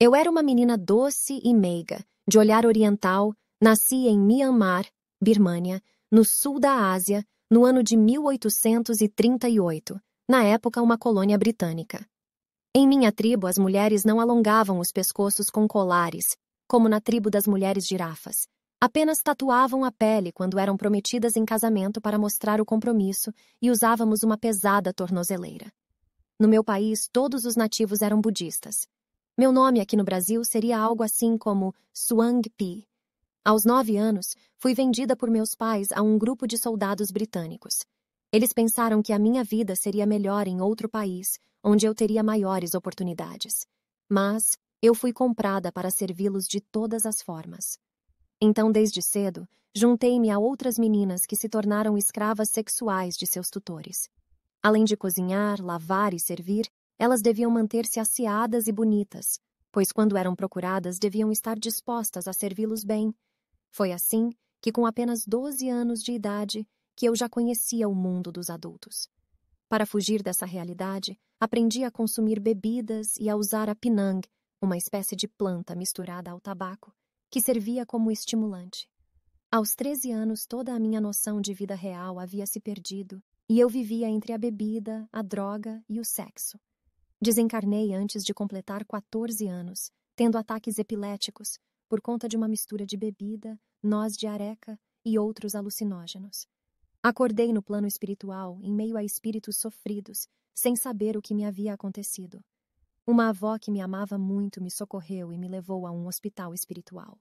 Eu era uma menina doce e meiga, de olhar oriental, nasci em Myanmar, Birmânia, no sul da Ásia, no ano de 1838, na época uma colônia britânica. Em minha tribo, as mulheres não alongavam os pescoços com colares, como na tribo das mulheres girafas. Apenas tatuavam a pele quando eram prometidas em casamento para mostrar o compromisso e usávamos uma pesada tornozeleira. No meu país, todos os nativos eram budistas. Meu nome aqui no Brasil seria algo assim como Swang Pi. Aos nove anos, fui vendida por meus pais a um grupo de soldados britânicos. Eles pensaram que a minha vida seria melhor em outro país, onde eu teria maiores oportunidades. Mas eu fui comprada para servi-los de todas as formas. Então, desde cedo, juntei-me a outras meninas que se tornaram escravas sexuais de seus tutores. Além de cozinhar, lavar e servir, elas deviam manter-se asseadas e bonitas, pois quando eram procuradas deviam estar dispostas a servi-los bem. Foi assim que, com apenas 12 anos de idade, que eu já conhecia o mundo dos adultos. Para fugir dessa realidade, aprendi a consumir bebidas e a usar a pinang, uma espécie de planta misturada ao tabaco, que servia como estimulante. Aos 13 anos, toda a minha noção de vida real havia se perdido, e eu vivia entre a bebida, a droga e o sexo. Desencarnei antes de completar 14 anos, tendo ataques epiléticos, por conta de uma mistura de bebida, noz de areca e outros alucinógenos. Acordei no plano espiritual, em meio a espíritos sofridos, sem saber o que me havia acontecido. Uma avó que me amava muito me socorreu e me levou a um hospital espiritual.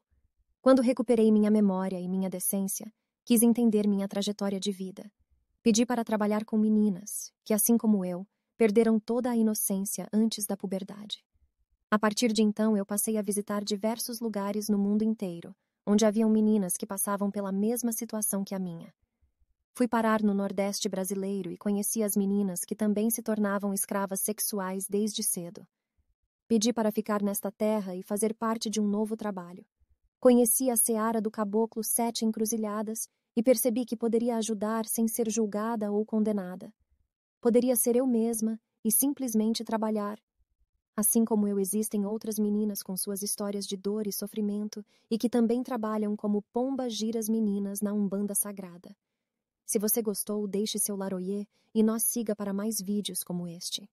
Quando recuperei minha memória e minha decência, quis entender minha trajetória de vida. Pedi para trabalhar com meninas, que, assim como eu, perderam toda a inocência antes da puberdade. A partir de então, eu passei a visitar diversos lugares no mundo inteiro, onde haviam meninas que passavam pela mesma situação que a minha. Fui parar no Nordeste brasileiro e conheci as meninas que também se tornavam escravas sexuais desde cedo. Pedi para ficar nesta terra e fazer parte de um novo trabalho. Conheci a seara do caboclo Sete Encruzilhadas e percebi que poderia ajudar sem ser julgada ou condenada. Poderia ser eu mesma e simplesmente trabalhar. Assim como eu, existem outras meninas com suas histórias de dor e sofrimento e que também trabalham como pomba giras meninas na Umbanda Sagrada. Se você gostou, deixe seu laroyer e nós siga para mais vídeos como este.